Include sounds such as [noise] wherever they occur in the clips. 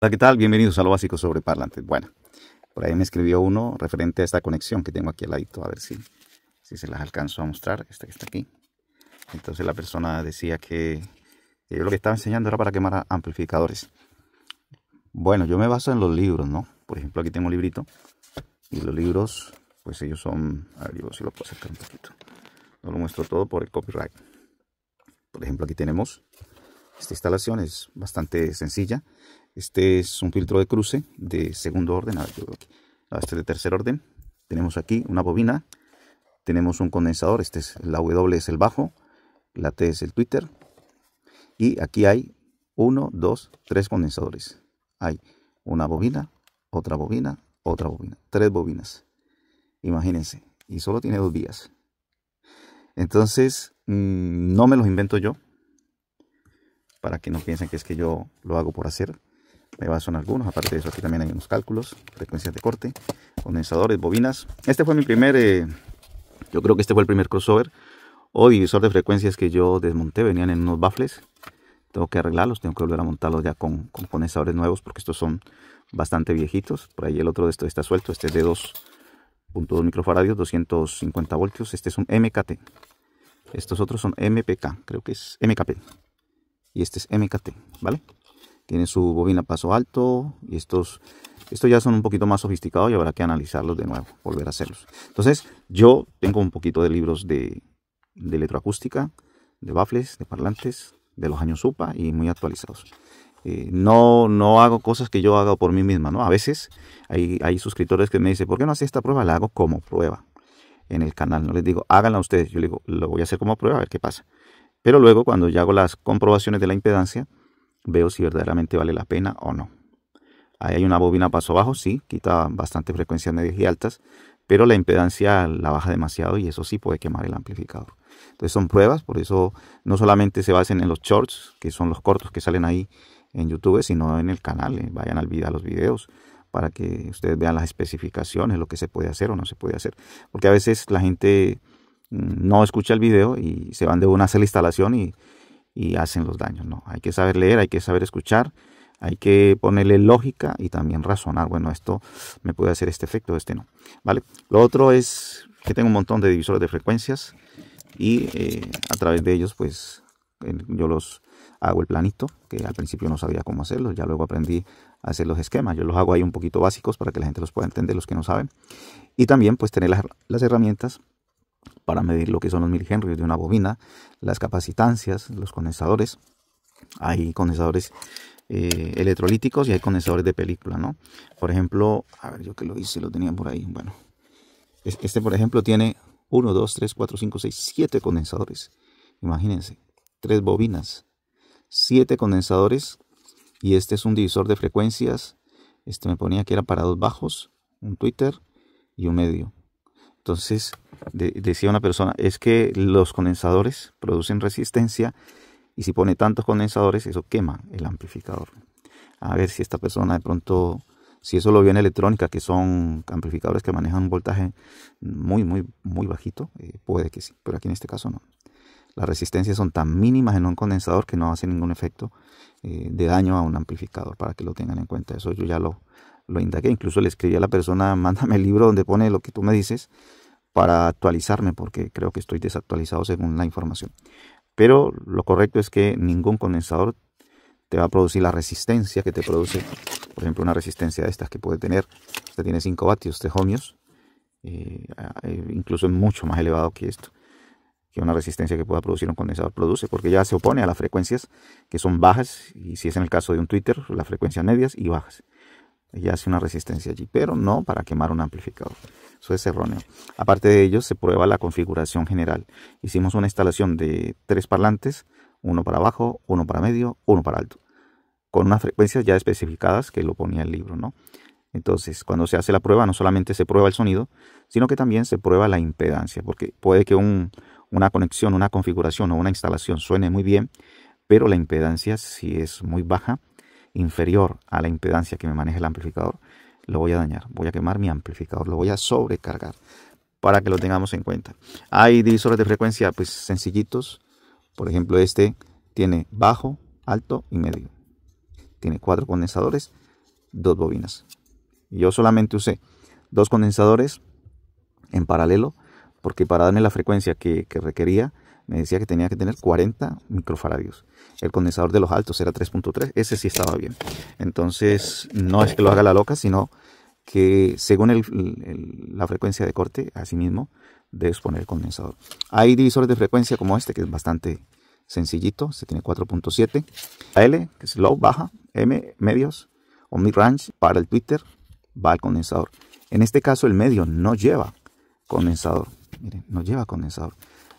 Hola, ¿qué tal? Bienvenidos a lo básico sobre parlantes. Bueno, por ahí me escribió uno referente a esta conexión que tengo aquí al ladito, a ver si, si se las alcanzo a mostrar, esta que está aquí. Entonces la persona decía que yo lo que estaba enseñando era para quemar amplificadores. Bueno, yo me baso en los libros, ¿no? Por ejemplo, aquí tengo un librito y los libros, pues ellos son, a ver, yo si lo puedo acercar un poquito. No lo muestro todo por el copyright. Por ejemplo, aquí tenemos esta instalación, es bastante sencilla este es un filtro de cruce de segundo orden, a este es de tercer orden. Tenemos aquí una bobina, tenemos un condensador, este es, la W es el bajo, la T es el Twitter. Y aquí hay uno, dos, tres condensadores. Hay una bobina, otra bobina, otra bobina. Tres bobinas. Imagínense. Y solo tiene dos vías. Entonces, mm, no me los invento yo. Para que no piensen que es que yo lo hago por hacer me baso en algunos, aparte de eso aquí también hay unos cálculos, frecuencias de corte, condensadores, bobinas. Este fue mi primer, eh, yo creo que este fue el primer crossover o divisor de frecuencias que yo desmonté, venían en unos baffles, tengo que arreglarlos, tengo que volver a montarlos ya con, con condensadores nuevos porque estos son bastante viejitos, por ahí el otro de estos está suelto, este es de 2.2 microfaradios, 250 voltios, este es un MKT, estos otros son MPK, creo que es MKP, y este es MKT, ¿vale? tiene su bobina paso alto y estos, estos ya son un poquito más sofisticados y habrá que analizarlos de nuevo, volver a hacerlos. Entonces yo tengo un poquito de libros de, de electroacústica, de baffles, de parlantes, de los años UPA y muy actualizados. Eh, no, no hago cosas que yo haga por mí misma, ¿no? A veces hay, hay suscriptores que me dicen, ¿por qué no hace esta prueba? La hago como prueba en el canal. No les digo, háganla ustedes. Yo les digo, lo voy a hacer como prueba, a ver qué pasa. Pero luego, cuando ya hago las comprobaciones de la impedancia, veo si verdaderamente vale la pena o no. Ahí hay una bobina paso abajo. sí, quita bastante frecuencias medias y altas, pero la impedancia la baja demasiado y eso sí puede quemar el amplificador. Entonces son pruebas, por eso no solamente se basen en los shorts, que son los cortos que salen ahí en YouTube, sino en el canal, eh, vayan al video, a los videos para que ustedes vean las especificaciones, lo que se puede hacer o no se puede hacer. Porque a veces la gente mm, no escucha el video y se van de una a hacer la instalación y y hacen los daños. No, hay que saber leer, hay que saber escuchar, hay que ponerle lógica y también razonar. Bueno, esto me puede hacer este efecto, este no. ¿Vale? Lo otro es que tengo un montón de divisores de frecuencias y eh, a través de ellos, pues yo los hago el planito, que al principio no sabía cómo hacerlo, ya luego aprendí a hacer los esquemas. Yo los hago ahí un poquito básicos para que la gente los pueda entender, los que no saben. Y también pues tener las, las herramientas para medir lo que son los miligenrios de una bobina, las capacitancias, los condensadores. Hay condensadores eh, electrolíticos y hay condensadores de película, ¿no? Por ejemplo, a ver, yo que lo hice, lo tenía por ahí. Bueno, este por ejemplo tiene 1, 2, 3, 4, 5, 6, 7 condensadores. Imagínense, 3 bobinas, 7 condensadores y este es un divisor de frecuencias. Este me ponía que era para dos bajos, un Twitter y un medio. Entonces, decía una persona, es que los condensadores producen resistencia y si pone tantos condensadores, eso quema el amplificador. A ver si esta persona de pronto, si eso lo vio en electrónica, que son amplificadores que manejan un voltaje muy, muy, muy bajito, eh, puede que sí, pero aquí en este caso no. Las resistencias son tan mínimas en un condensador que no hace ningún efecto eh, de daño a un amplificador, para que lo tengan en cuenta. Eso yo ya lo, lo indagué, incluso le escribí a la persona, mándame el libro donde pone lo que tú me dices, para actualizarme porque creo que estoy desactualizado según la información. Pero lo correcto es que ningún condensador te va a producir la resistencia que te produce, por ejemplo, una resistencia de estas que puede tener, usted tiene 5 vatios de ohmios, eh, eh, incluso es mucho más elevado que esto, que una resistencia que pueda producir un condensador produce, porque ya se opone a las frecuencias que son bajas, y si es en el caso de un Twitter, las frecuencias medias y bajas y hace una resistencia allí, pero no para quemar un amplificador. Eso es erróneo. Aparte de ello, se prueba la configuración general. Hicimos una instalación de tres parlantes, uno para abajo, uno para medio, uno para alto, con unas frecuencias ya especificadas que lo ponía el libro, ¿no? Entonces, cuando se hace la prueba, no solamente se prueba el sonido, sino que también se prueba la impedancia, porque puede que una conexión, una configuración o una instalación suene muy bien, pero la impedancia si es muy baja, inferior a la impedancia que me maneja el amplificador, lo voy a dañar. Voy a quemar mi amplificador, lo voy a sobrecargar para que lo tengamos en cuenta. Hay divisores de frecuencia pues sencillitos. Por ejemplo, este tiene bajo, alto y medio. Tiene cuatro condensadores, dos bobinas. Yo solamente usé dos condensadores en paralelo porque para darme la frecuencia que requería, me decía que tenía que tener 40 microfaradios. El condensador de los altos era 3.3, ese sí estaba bien. Entonces, no es que lo haga la loca, sino que según la frecuencia de corte, así mismo debes poner el condensador. Hay divisores de frecuencia como este, que es bastante sencillito, se tiene 4.7, L, que es low, baja, M, medios, o mid range, para el Twitter, va al condensador. En este caso, el medio no lleva condensador. Miren, no lleva condensador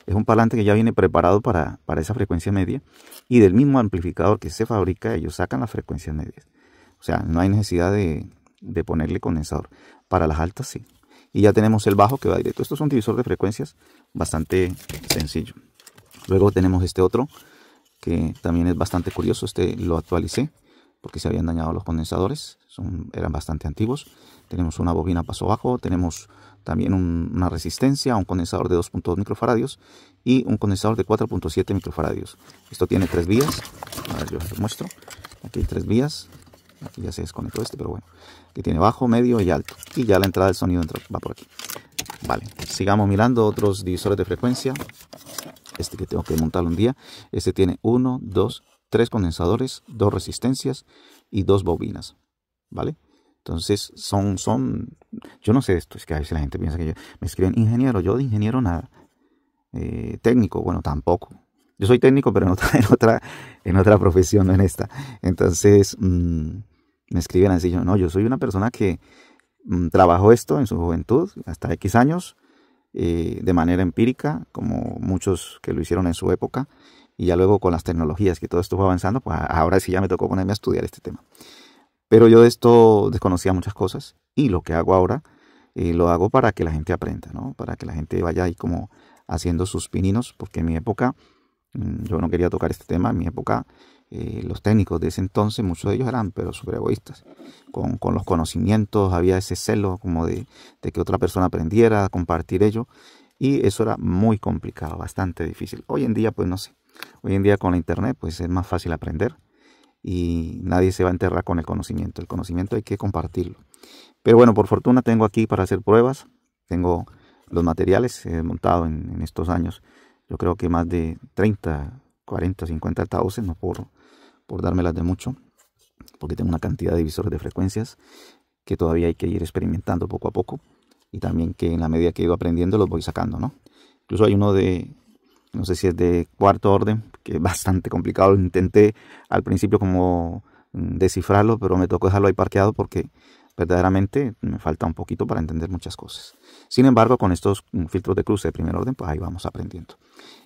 es un parlante que ya viene preparado para, esa frecuencia media y del mismo amplificador que se fabrica ellos sacan las frecuencias medias. O sea, no hay necesidad de, de ponerle condensador. Para las altas sí. Y ya tenemos el bajo que va directo. Esto es un divisor de frecuencias bastante sencillo. Luego tenemos este otro que también es bastante curioso. Este lo actualicé porque se habían dañado los condensadores, eran bastante antiguos. Tenemos una bobina paso bajo, tenemos también una resistencia, un condensador de 2.2 microfaradios y un condensador de 4.7 microfaradios. Esto tiene tres vías, a ver, yo les muestro. Aquí hay tres vías, aquí ya se desconectó este, pero bueno. Aquí tiene bajo, medio y alto. Y ya la entrada del sonido entra, va por aquí. Vale, sigamos mirando otros divisores de frecuencia. Este que tengo que montar un día. Este tiene 1, 2, tres condensadores, dos resistencias y dos bobinas, ¿vale? Entonces son, son, yo no sé esto, es que a veces la gente piensa que yo, me escriben ingeniero, yo de ingeniero nada, eh, técnico, bueno, tampoco. Yo soy técnico, pero en otra, [laughs] en otra, en otra profesión, no en esta. Entonces mm, me escriben así, yo no, yo soy una persona que mm, trabajó esto en su juventud, hasta X años, eh, de manera empírica, como muchos que lo hicieron en su época, y ya luego con las tecnologías que todo esto fue avanzando, pues ahora sí ya me tocó ponerme a estudiar este tema. Pero yo de esto desconocía muchas cosas y lo que hago ahora eh, lo hago para que la gente aprenda, ¿no? Para que la gente vaya ahí como haciendo sus pininos, porque en mi época mm, yo no quería tocar este tema, en mi época eh, los técnicos de ese entonces, muchos de ellos eran pero súper egoístas, con, con, los conocimientos, había ese celo como de, de que otra persona aprendiera, compartir ello, y eso era muy complicado, bastante difícil. Hoy en día, pues no sé, Hoy en día con la internet pues es más fácil aprender y nadie se va a enterrar con el conocimiento. El conocimiento hay que compartirlo. Pero bueno, por fortuna tengo aquí para hacer pruebas. Tengo los materiales montados montado en, estos años. Yo creo que más de 30, 40, 50 altavoces, no por, por dármelas de mucho, porque tengo una cantidad de divisores de frecuencias que todavía hay que ir experimentando poco a poco y también que en la medida que he ido aprendiendo los voy sacando, ¿no? Incluso hay uno de no sé si es de cuarto orden, que es [laughs] bastante complicado. Intenté al principio como mm, descifrarlo, pero me tocó dejarlo ahí parqueado porque verdaderamente me falta un poquito para entender muchas cosas. Sin embargo, con estos mm, filtros de cruce de primer orden, pues ahí vamos aprendiendo.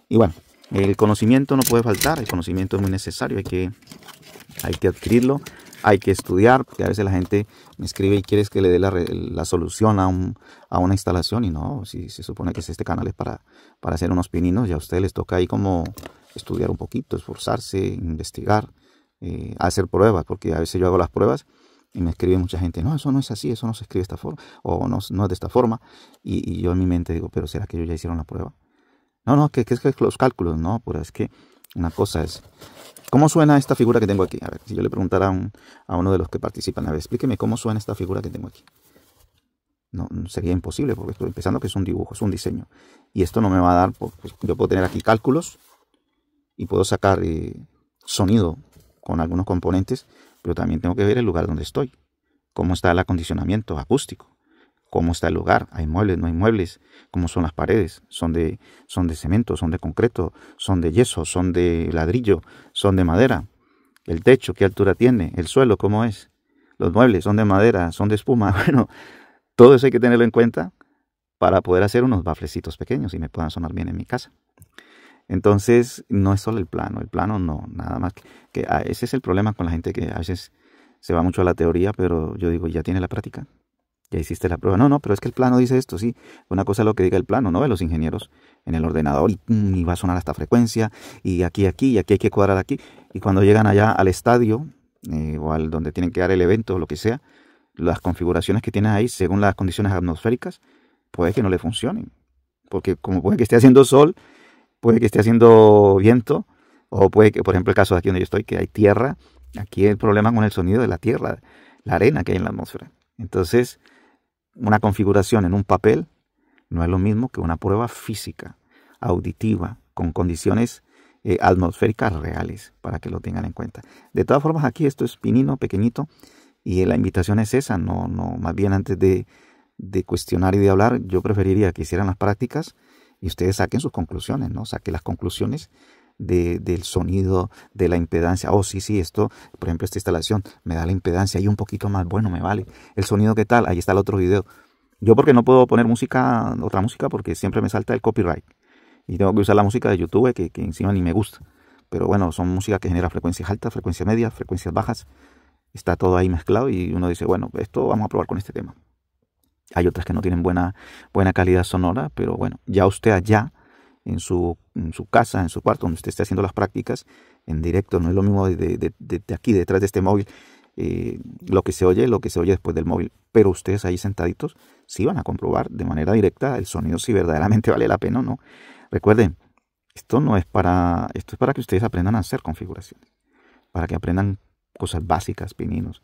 Y bueno, el conocimiento no puede faltar, el conocimiento es muy necesario, hay que, hay que adquirirlo, hay que estudiar, porque a veces la gente me escribe y quieres que le dé la, la solución a, a, una instalación y no, si se supone que este canal es para, para hacer unos pininos, ya a ustedes les toca ahí como estudiar un poquito, esforzarse, investigar, eh, hacer pruebas, porque a veces yo hago las pruebas y me escribe mucha gente, no, eso no es así, eso no se escribe de esta forma, o no, no es de esta forma, y, y yo en mi mente digo, pero ¿será que ellos ya hicieron la prueba? No, no, que, es que los cálculos, no, pues es que una cosa es. ¿Cómo suena esta figura que tengo aquí? A ver, si yo le preguntara a, uno de los que participan, a ver, explíqueme cómo suena esta figura que tengo aquí. No, sería imposible, porque estoy pensando que es un dibujo, es un diseño. Y esto no me va a dar, pues, pues yo puedo tener aquí cálculos y puedo sacar eh, sonido con algunos componentes, pero también tengo que ver el lugar donde estoy, cómo está el acondicionamiento acústico cómo está el lugar, hay muebles, no hay muebles, cómo son las paredes, son de, son de cemento, son de concreto, son de yeso, son de ladrillo, son de madera, el techo, qué altura tiene, el suelo, cómo es, los muebles son de madera, son de espuma, [laughs] bueno, todo eso hay que tenerlo en cuenta para poder hacer unos baflecitos pequeños y me puedan sonar bien en mi casa. Entonces, no es solo el plano, el plano no, nada más que, que ah, ese es el problema con la gente que a veces se va mucho a la teoría, pero yo digo, ya tiene la práctica ya hiciste la prueba. No, no, pero es que el plano dice esto, sí. Una cosa es lo que diga el plano, ¿no? De los ingenieros en el ordenador y, mm, va a sonar esta frecuencia y aquí, aquí, y aquí hay que cuadrar aquí. Y cuando llegan allá al estadio eh, o al donde tienen que dar el evento o lo que sea, las configuraciones que tienen ahí, según las condiciones atmosféricas, puede que no le funcionen. Porque como puede que esté haciendo sol, puede que esté haciendo viento, o puede que, por ejemplo, el caso de aquí donde yo estoy, que hay tierra, aquí el problema con el sonido de la tierra, la arena que hay en la atmósfera. Entonces, una configuración en un papel no es lo mismo que una prueba física, auditiva, con condiciones eh, atmosféricas reales, para que lo tengan en cuenta. De todas formas, aquí esto es pinino, pequeñito, y la invitación es esa, no, no, más bien antes de, cuestionar y de hablar, yo preferiría que hicieran las prácticas y ustedes saquen sus conclusiones, ¿no? Saquen las conclusiones del sonido, de la impedancia. Oh, sí, sí, esto, por ejemplo, esta instalación me da la impedancia y un poquito más, bueno, me vale. El sonido, ¿qué tal? Ahí está el otro video. Yo porque no puedo poner música, otra música, porque siempre me salta el copyright. Y tengo que usar la música de YouTube, que, que encima ni me gusta. Pero bueno, son música que genera frecuencias altas, frecuencias medias, frecuencias bajas. Está todo ahí mezclado y uno dice, bueno, esto vamos a probar con este tema. Hay otras que no tienen buena, buena calidad sonora, pero bueno, ya usted allá en su, en su casa, en su cuarto, donde usted esté haciendo las prácticas, en directo, no es lo mismo de, aquí, detrás de este móvil, eh, lo que se oye, lo que se oye después del móvil. Pero ustedes ahí sentaditos sí van a comprobar de manera directa el sonido si verdaderamente [laughs] vale la pena o no. Recuerden, esto no es para, esto es para que ustedes aprendan a hacer configuraciones, para que aprendan cosas básicas, pininos,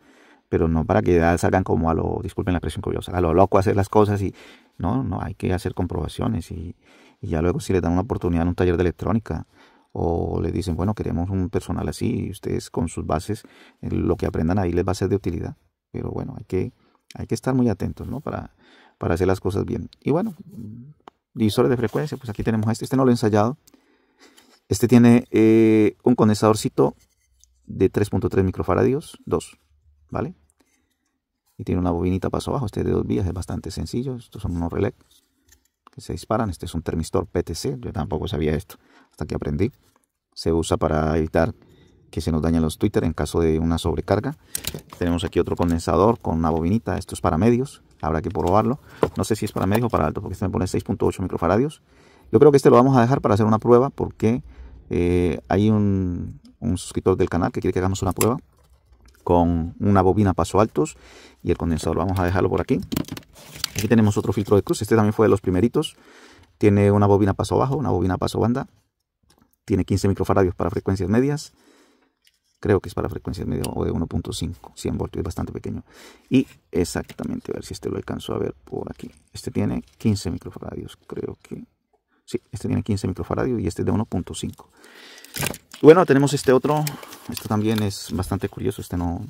pero no para que salgan como a lo, disculpen la expresión curiosa, a a lo loco hacer las cosas y no, no, hay que hacer comprobaciones y, y ya luego si le dan una oportunidad en un taller de electrónica o le dicen, bueno, queremos un personal así y ustedes con sus bases, eh, lo que aprendan ahí les va a ser de utilidad. Pero bueno, hay que, hay que estar muy atentos, ¿no? Para, para hacer las cosas bien. Y bueno, divisores mm, de frecuencia, pues aquí tenemos este, este no lo he ensayado. Este tiene eh, un condensadorcito de 3.3 microfaradios, 2, ¿vale? Y tiene una bobinita paso abajo, este de dos vías, es bastante sencillo, estos son unos relés que se disparan. Este es un termistor PTC, yo tampoco sabía esto hasta que aprendí. Se usa para evitar que se nos dañen los Twitter en caso de una sobrecarga. Tenemos aquí otro condensador con una bobinita, esto es para medios, habrá que probarlo. No sé si es para medios o para altos, porque este me pone 6.8 microfaradios. Yo creo que este lo vamos a dejar para hacer una prueba porque eh, hay un, un suscriptor del canal que quiere que hagamos una prueba con una bobina paso altos y el condensador. Vamos a dejarlo por aquí. Aquí tenemos otro filtro de cruz. Este también fue de los primeritos. Tiene una bobina paso bajo, una bobina paso banda. Tiene 15 microfaradios para frecuencias medias. Creo que es para frecuencias medias o de 1.5, 100 voltios, es bastante pequeño. Y exactamente, a ver si este lo alcanzo a ver por aquí. Este tiene 15 microfaradios, creo que. Sí, este tiene 15 microfaradios y este es de 1.5. Bueno, tenemos este otro. Esto también es bastante curioso. Este no,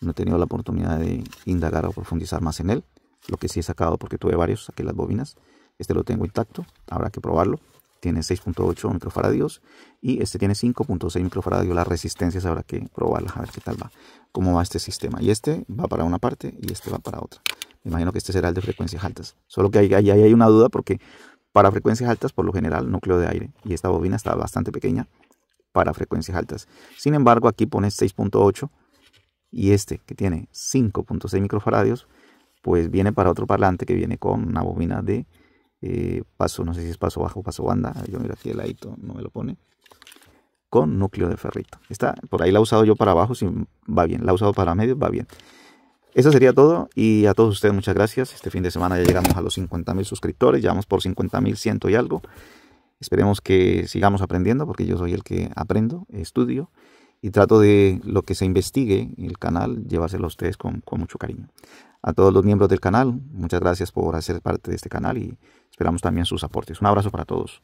no he tenido la oportunidad de indagar o profundizar más en él. Lo que sí he sacado, porque tuve varios, saqué las bobinas. Este lo tengo intacto, habrá que probarlo. Tiene 6.8 microfaradios y este tiene 5.6 microfaradios. Las resistencias habrá que probarlas, a ver qué tal va, cómo va este sistema. Y este va para una parte y este va para otra. Me imagino que este será el de frecuencias altas. Solo que ahí hay, hay una duda porque para frecuencias altas, por lo general, núcleo de aire. Y esta bobina está bastante pequeña, para frecuencias altas. Sin embargo, aquí pone 6.8 y este que tiene 5.6 microfaradios, pues viene para otro parlante que viene con una bobina de eh, paso, no sé si es paso bajo o paso banda. Yo mira aquí el ladito, no me lo pone. Con núcleo de ferrito. Está, por ahí la he usado yo para abajo, si va bien. La he usado para medio, va bien. Eso sería todo y a todos ustedes muchas gracias. Este fin de semana ya llegamos a los 50.000 suscriptores, vamos por 50.100 y algo. Esperemos que sigamos aprendiendo, porque yo soy el que aprendo, estudio y trato de lo que se investigue en el canal, llevárselo a ustedes con, con mucho cariño. A todos los miembros del canal, muchas gracias por hacer parte de este canal y esperamos también sus aportes. Un abrazo para todos.